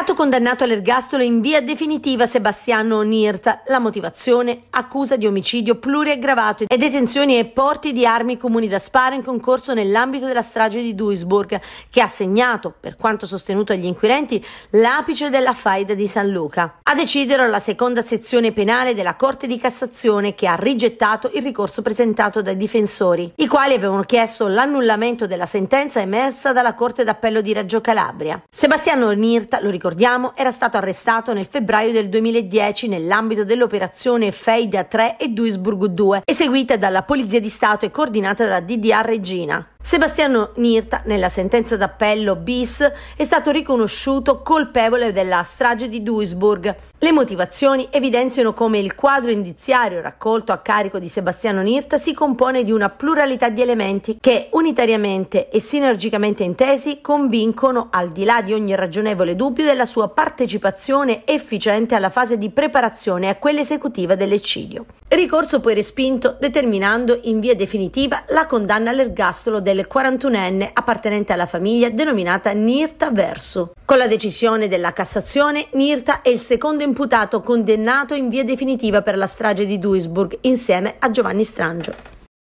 stato condannato all'ergastolo in via definitiva Sebastiano Nirta. La motivazione? Accusa di omicidio pluriaggravato e detenzioni e porti di armi comuni da sparo in concorso nell'ambito della strage di Duisburg, che ha segnato, per quanto sostenuto agli inquirenti, l'apice della faida di San Luca. A decidere la seconda sezione penale della Corte di Cassazione, che ha rigettato il ricorso presentato dai difensori, i quali avevano chiesto l'annullamento della sentenza emersa dalla Corte d'Appello di Reggio Calabria. Sebastiano Nirta, lo ricordo, ricordiamo, era stato arrestato nel febbraio del 2010 nell'ambito dell'operazione Feida 3 e Duisburg 2, eseguita dalla Polizia di Stato e coordinata da DDR Regina. Sebastiano Nirta, nella sentenza d'appello bis, è stato riconosciuto colpevole della strage di Duisburg. Le motivazioni evidenziano come il quadro indiziario raccolto a carico di Sebastiano Nirta si compone di una pluralità di elementi che, unitariamente e sinergicamente intesi, convincono, al di là di ogni ragionevole dubbio, della sua partecipazione efficiente alla fase di preparazione a quella esecutiva dell'eccidio. Ricorso poi respinto, determinando in via definitiva la condanna all'ergastolo del del 41enne appartenente alla famiglia denominata Nirta Verso. Con la decisione della Cassazione, Nirta è il secondo imputato condannato in via definitiva per la strage di Duisburg insieme a Giovanni Strangio.